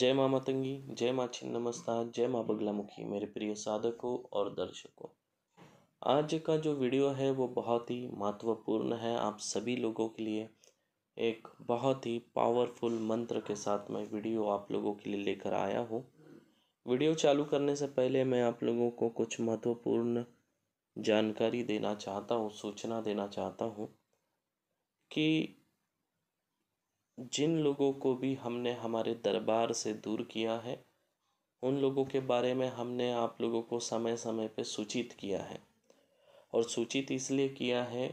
जय माँ मतंगी जय माँ छिन्न मस्ता जय माँ बगलामुखी मेरे प्रिय साधकों और दर्शकों आज का जो वीडियो है वो बहुत ही महत्वपूर्ण है आप सभी लोगों के लिए एक बहुत ही पावरफुल मंत्र के साथ मैं वीडियो आप लोगों के लिए लेकर आया हूँ वीडियो चालू करने से पहले मैं आप लोगों को कुछ महत्वपूर्ण जानकारी देना चाहता हूँ सूचना देना चाहता हूँ कि जिन लोगों को भी हमने हमारे दरबार से दूर किया है उन लोगों के बारे में हमने आप लोगों को समय समय पे सूचित किया है और सूचित इसलिए किया है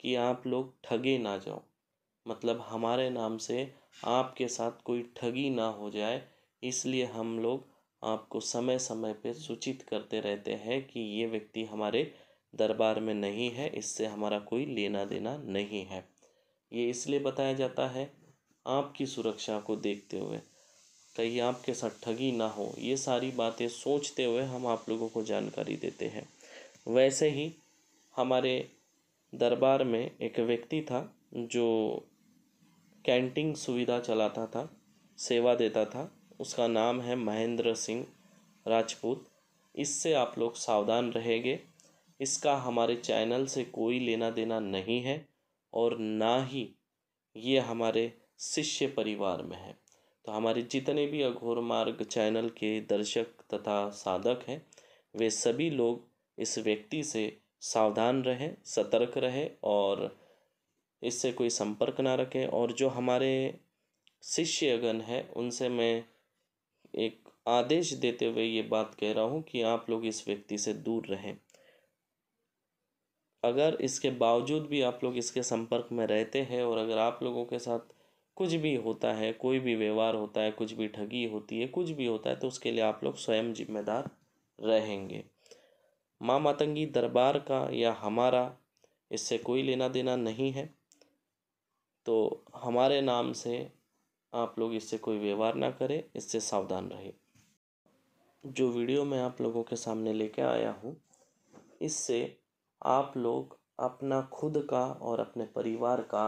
कि आप लोग ठगे ना जाओ मतलब हमारे नाम से आपके साथ कोई ठगी ना हो जाए इसलिए हम लोग आपको समय समय पे सूचित करते रहते हैं कि ये व्यक्ति हमारे दरबार में नहीं है इससे हमारा कोई लेना देना नहीं है ये इसलिए बताया जाता है आपकी सुरक्षा को देखते हुए कहीं आपके साथ ठगी ना हो ये सारी बातें सोचते हुए हम आप लोगों को जानकारी देते हैं वैसे ही हमारे दरबार में एक व्यक्ति था जो कैंटीन सुविधा चलाता था सेवा देता था उसका नाम है महेंद्र सिंह राजपूत इससे आप लोग सावधान रहेंगे इसका हमारे चैनल से कोई लेना देना नहीं है और ना ही ये हमारे शिष्य परिवार में है तो हमारे जितने भी अघोर मार्ग चैनल के दर्शक तथा साधक हैं वे सभी लोग इस व्यक्ति से सावधान रहें सतर्क रहें और इससे कोई संपर्क ना रखें और जो हमारे शिष्यगण हैं उनसे मैं एक आदेश देते हुए ये बात कह रहा हूँ कि आप लोग इस व्यक्ति से दूर रहें अगर इसके बावजूद भी आप लोग इसके संपर्क में रहते हैं और अगर आप लोगों के साथ कुछ भी होता है कोई भी व्यवहार होता है कुछ भी ठगी होती है कुछ भी होता है तो उसके लिए आप लोग स्वयं जिम्मेदार रहेंगे माँ मातंगी दरबार का या हमारा इससे कोई लेना देना नहीं है तो हमारे नाम से आप लोग इससे कोई व्यवहार ना करें इससे सावधान रहे जो वीडियो मैं आप लोगों के सामने लेके आया हूँ इससे आप लोग अपना खुद का और अपने परिवार का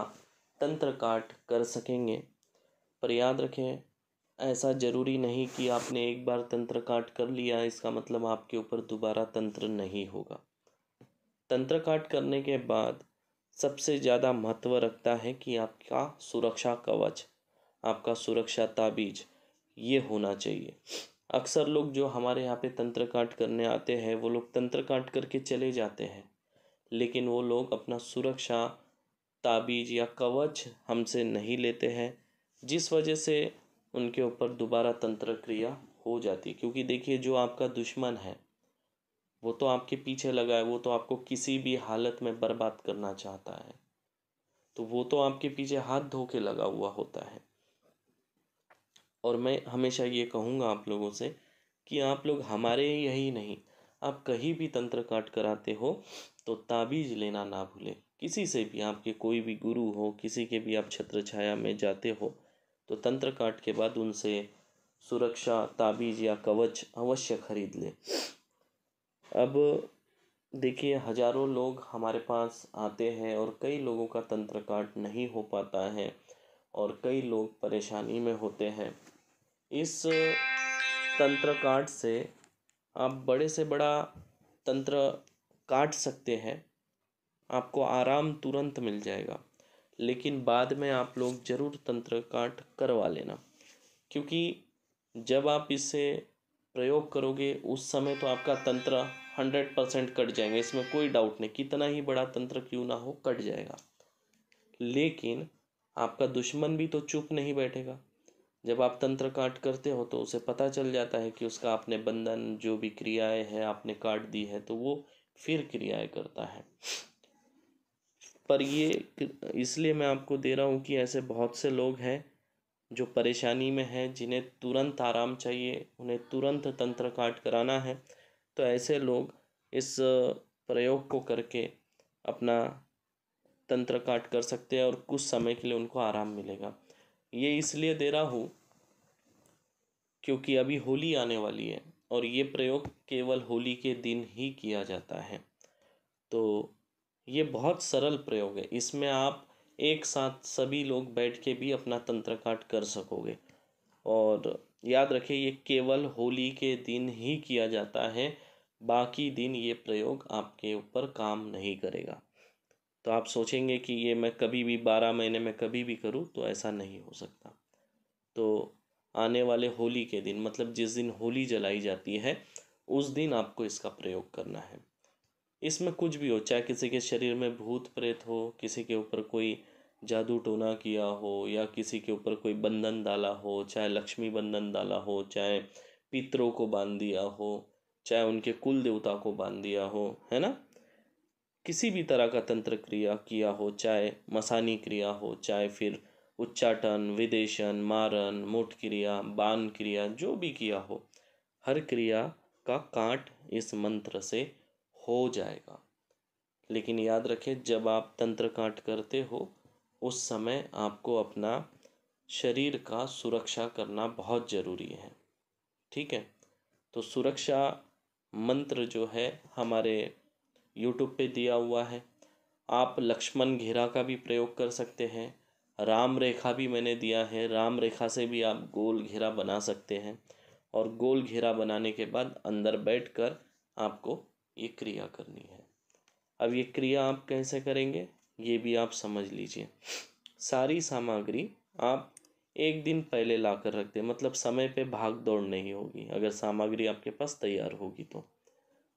तंत्र काट कर सकेंगे पर याद रखें ऐसा ज़रूरी नहीं कि आपने एक बार तंत्र काट कर लिया इसका मतलब आपके ऊपर दोबारा तंत्र नहीं होगा तंत्र काट करने के बाद सबसे ज़्यादा महत्व रखता है कि आपका सुरक्षा कवच आपका सुरक्षा ताबीज ये होना चाहिए अक्सर लोग जो हमारे यहाँ पे तंत्र काट करने आते हैं वो लोग तंत्र काट करके चले जाते हैं लेकिन वो लोग अपना सुरक्षा ताबीज या कवच हमसे नहीं लेते हैं जिस वजह से उनके ऊपर दोबारा तंत्र क्रिया हो जाती है क्योंकि देखिए जो आपका दुश्मन है वो तो आपके पीछे लगा है वो तो आपको किसी भी हालत में बर्बाद करना चाहता है तो वो तो आपके पीछे हाथ धो के लगा हुआ होता है और मैं हमेशा ये कहूँगा आप लोगों से कि आप लोग हमारे यही नहीं आप कहीं भी तंत्र काट कराते हो तो ताबीज लेना ना भूलें किसी से भी आपके कोई भी गुरु हो किसी के भी आप छत्र छाया में जाते हो तो तंत्र काट के बाद उनसे सुरक्षा ताबीज या कवच अवश्य खरीद लें अब देखिए हजारों लोग हमारे पास आते हैं और कई लोगों का तंत्र काट नहीं हो पाता है और कई लोग परेशानी में होते हैं इस तंत्र काट से आप बड़े से बड़ा तंत्र काट सकते हैं आपको आराम तुरंत मिल जाएगा लेकिन बाद में आप लोग ज़रूर तंत्र काट करवा लेना क्योंकि जब आप इसे प्रयोग करोगे उस समय तो आपका तंत्र हंड्रेड परसेंट कट जाएंगे इसमें कोई डाउट नहीं कितना ही बड़ा तंत्र क्यों ना हो कट जाएगा लेकिन आपका दुश्मन भी तो चुप नहीं बैठेगा जब आप तंत्र काट करते हो तो उसे पता चल जाता है कि उसका आपने बंधन जो भी क्रियाएं हैं आपने काट दी है तो वो फिर क्रियाएं करता है पर ये इसलिए मैं आपको दे रहा हूँ कि ऐसे बहुत से लोग हैं जो परेशानी में हैं जिन्हें तुरंत आराम चाहिए उन्हें तुरंत तंत्र काट कराना है तो ऐसे लोग इस प्रयोग को करके अपना तंत्र काट कर सकते हैं और कुछ समय के लिए उनको आराम मिलेगा ये इसलिए दे रहा हूँ क्योंकि अभी होली आने वाली है और ये प्रयोग केवल होली के दिन ही किया जाता है तो ये बहुत सरल प्रयोग है इसमें आप एक साथ सभी लोग बैठ के भी अपना तंत्र काट कर सकोगे और याद रखें ये केवल होली के दिन ही किया जाता है बाकी दिन ये प्रयोग आपके ऊपर काम नहीं करेगा तो आप सोचेंगे कि ये मैं कभी भी बारह महीने में कभी भी करूँ तो ऐसा नहीं हो सकता तो आने वाले होली के दिन मतलब जिस दिन होली जलाई जाती है उस दिन आपको इसका प्रयोग करना है इसमें कुछ भी हो चाहे किसी के शरीर में भूत प्रेत हो किसी के ऊपर कोई जादू टोना किया हो या किसी के ऊपर कोई बंधन डाला हो चाहे लक्ष्मी बंधन डाला हो चाहे पितरों को बांध दिया हो चाहे उनके कुल देवता को बांध दिया हो है ना किसी भी तरह का तंत्र क्रिया किया हो चाहे मसानी क्रिया हो चाहे फिर उच्चाटन विदेशन मारन मोट क्रिया बान क्रिया जो भी किया हो हर क्रिया का काट इस मंत्र से हो जाएगा लेकिन याद रखें जब आप तंत्र काट करते हो उस समय आपको अपना शरीर का सुरक्षा करना बहुत ज़रूरी है ठीक है तो सुरक्षा मंत्र जो है हमारे यूट्यूब पे दिया हुआ है आप लक्ष्मण घेरा का भी प्रयोग कर सकते हैं राम रेखा भी मैंने दिया है राम रेखा से भी आप गोल घेरा बना सकते हैं और गोल घेरा बनाने के बाद अंदर बैठ कर आपको ये क्रिया करनी है अब ये क्रिया आप कैसे करेंगे ये भी आप समझ लीजिए सारी सामग्री आप एक दिन पहले ला कर रख दें मतलब समय पे भाग दौड़ नहीं होगी अगर सामग्री आपके पास तैयार होगी तो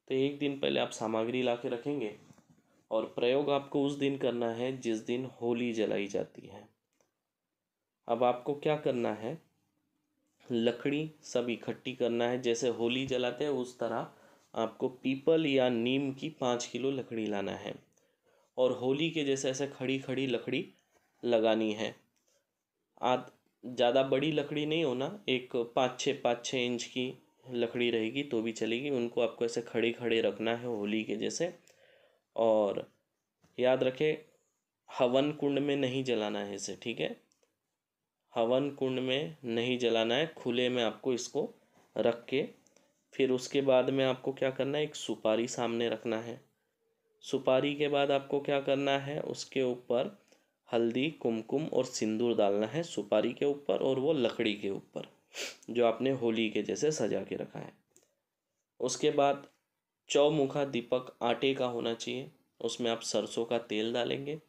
तो एक दिन पहले आप सामग्री ला के रखेंगे और प्रयोग आपको उस दिन करना है जिस दिन होली जलाई जाती है अब आपको क्या करना है लकड़ी सब इकट्ठी करना है जैसे होली जलाते हैं उस तरह आपको पीपल या नीम की पाँच किलो लकड़ी लाना है और होली के जैसे ऐसे खड़ी खड़ी लकड़ी लगानी है आद ज़्यादा बड़ी लकड़ी नहीं होना एक पाँच छः पाँच छः इंच की लकड़ी रहेगी तो भी चलेगी उनको आपको ऐसे खड़े खड़े रखना है होली के जैसे और याद रखें हवन कुंड में नहीं जलाना है इसे ठीक है हवन कुंड में नहीं जलाना है खुले में आपको इसको रख के फिर उसके बाद में आपको क्या करना है एक सुपारी सामने रखना है सुपारी के बाद आपको क्या करना है उसके ऊपर हल्दी कुमकुम और सिंदूर डालना है सुपारी के ऊपर और वो लकड़ी के ऊपर जो आपने होली के जैसे सजा के रखा है उसके बाद चौमुखा दीपक आटे का होना चाहिए उसमें आप सरसों का तेल डालेंगे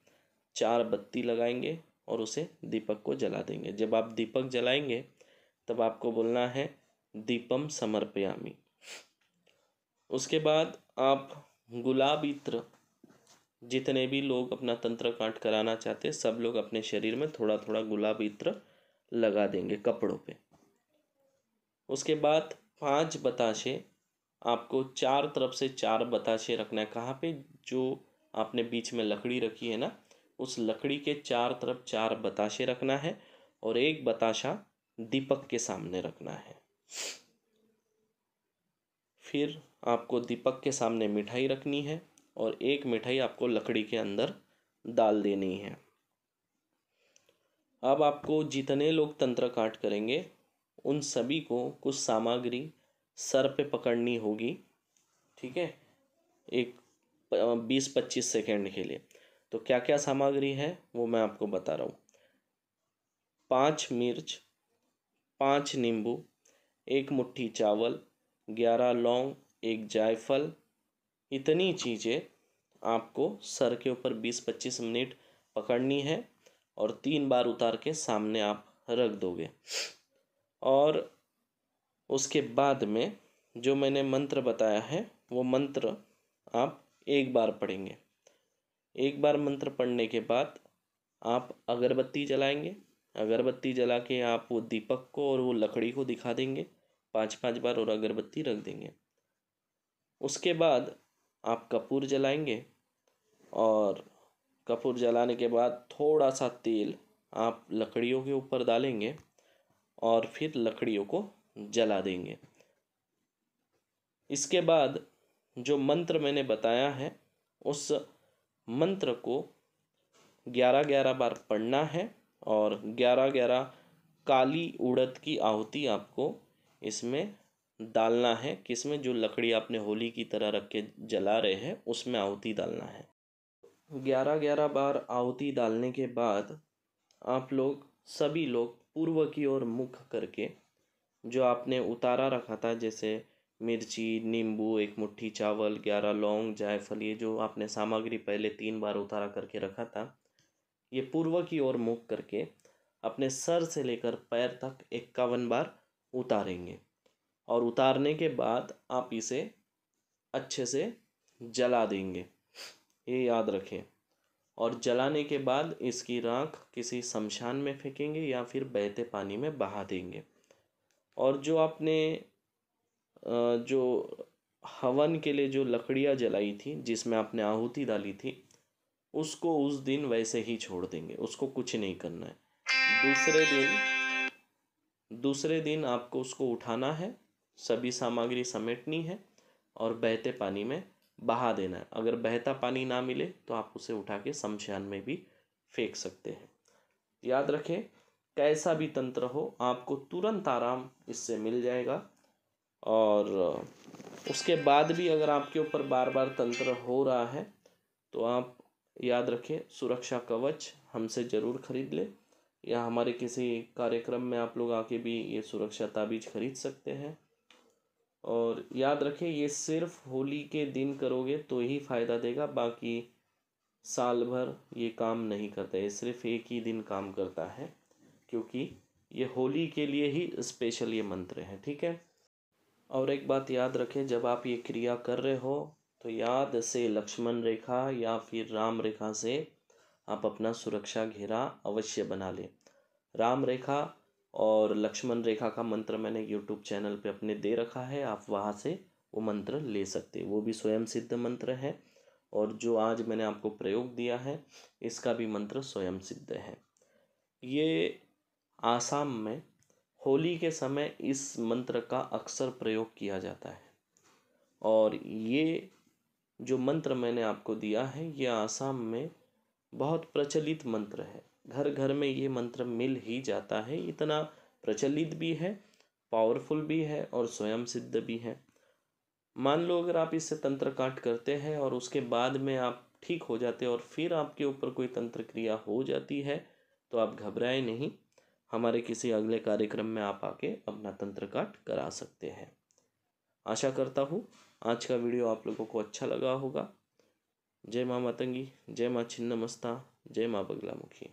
चार बत्ती लगाएंगे और उसे दीपक को जला देंगे जब आप दीपक जलाएंगे तब आपको बोलना है दीपम समर्पयामी उसके बाद आप गुलाब इत्र जितने भी लोग अपना तंत्र काट कराना चाहते सब लोग अपने शरीर में थोड़ा थोड़ा गुलाब इत्र लगा देंगे कपड़ों पे उसके बाद पांच बताशे आपको चार तरफ से चार बताशे रखना है कहाँ पे जो आपने बीच में लकड़ी रखी है ना उस लकड़ी के चार तरफ चार बताशे रखना है और एक बताशा दीपक के सामने रखना है फिर आपको दीपक के सामने मिठाई रखनी है और एक मिठाई आपको लकड़ी के अंदर डाल देनी है अब आपको जितने लोग तंत्र काट करेंगे उन सभी को कुछ सामग्री सर पे पकड़नी होगी ठीक है एक बीस पच्चीस सेकेंड के लिए तो क्या क्या सामग्री है वो मैं आपको बता रहा हूँ पाँच मिर्च पाँच नींबू एक मुट्ठी चावल ग्यारह लौंग एक जायफल इतनी चीज़ें आपको सर के ऊपर बीस पच्चीस मिनट पकड़नी है और तीन बार उतार के सामने आप रख दोगे और उसके बाद में जो मैंने मंत्र बताया है वो मंत्र आप एक बार पढ़ेंगे एक बार मंत्र पढ़ने के बाद आप अगरबत्ती जलाएंगे अगरबत्ती जला के आप वो दीपक को और वो लकड़ी को दिखा देंगे पाँच पाँच बार और अगरबत्ती रख देंगे उसके बाद आप कपूर जलाएंगे और कपूर जलाने के बाद थोड़ा सा तेल आप लकड़ियों के ऊपर डालेंगे और फिर लकड़ियों को जला देंगे इसके बाद जो मंत्र मैंने बताया है उस मंत्र को ग्यारह ग्यारह बार पढ़ना है और ग्यारह ग्यारह काली उड़द की आहुति आपको इसमें डालना है किसमें जो लकड़ी आपने होली की तरह रख के जला रहे हैं उसमें आहुति डालना है ग्यारह ग्यारह बार आहुति डालने के बाद आप लोग सभी लोग पूर्व की ओर मुख करके जो आपने उतारा रखा था जैसे मिर्ची नींबू एक मुट्ठी चावल ग्यारह लौंग जायफल ये जो आपने सामग्री पहले तीन बार उतारा करके रखा था ये पूर्व की ओर मुख करके अपने सर से लेकर पैर तक इक्यावन बार उतारेंगे और उतारने के बाद आप इसे अच्छे से जला देंगे ये याद रखें और जलाने के बाद इसकी राख किसी शमशान में फेंकेंगे या फिर बहते पानी में बहा देंगे और जो आपने जो हवन के लिए जो लकड़ियाँ जलाई थी जिसमें आपने आहुति डाली थी उसको उस दिन वैसे ही छोड़ देंगे उसको कुछ नहीं करना है दूसरे दिन दूसरे दिन आपको उसको उठाना है सभी सामग्री समेटनी है और बहते पानी में बहा देना है अगर बहता पानी ना मिले तो आप उसे उठा के शमशान में भी फेंक सकते हैं याद रखें कैसा भी तंत्र हो आपको तुरंत आराम इससे मिल जाएगा और उसके बाद भी अगर आपके ऊपर बार बार तंत्र हो रहा है तो आप याद रखें सुरक्षा कवच हमसे ज़रूर ख़रीद लें या हमारे किसी कार्यक्रम में आप लोग आके भी ये सुरक्षा ताबीज़ ख़रीद सकते हैं और याद रखें ये सिर्फ होली के दिन करोगे तो ही फ़ायदा देगा बाकी साल भर ये काम नहीं करता ये सिर्फ एक ही दिन काम करता है क्योंकि ये होली के लिए ही स्पेशल ये मंत्र है ठीक है और एक बात याद रखें जब आप ये क्रिया कर रहे हो तो याद से लक्ष्मण रेखा या फिर राम रेखा से आप अपना सुरक्षा घेरा अवश्य बना लें राम रेखा और लक्ष्मण रेखा का मंत्र मैंने यूट्यूब चैनल पे अपने दे रखा है आप वहाँ से वो मंत्र ले सकते वो भी स्वयं सिद्ध मंत्र है और जो आज मैंने आपको प्रयोग दिया है इसका भी मंत्र स्वयं सिद्ध है ये आसाम में होली के समय इस मंत्र का अक्सर प्रयोग किया जाता है और ये जो मंत्र मैंने आपको दिया है ये आसाम में बहुत प्रचलित मंत्र है घर घर में ये मंत्र मिल ही जाता है इतना प्रचलित भी है पावरफुल भी है और स्वयं सिद्ध भी है मान लो अगर आप इससे तंत्र काट करते हैं और उसके बाद में आप ठीक हो जाते और फिर आपके ऊपर कोई तंत्र क्रिया हो जाती है तो आप घबराए नहीं हमारे किसी अगले कार्यक्रम में आप आके अपना तंत्र काट करा सकते हैं आशा करता हूँ आज का वीडियो आप लोगों को अच्छा लगा होगा जय माँ मतंगी जय माँ छिन्नमस्ता जय माँ बगलामुखी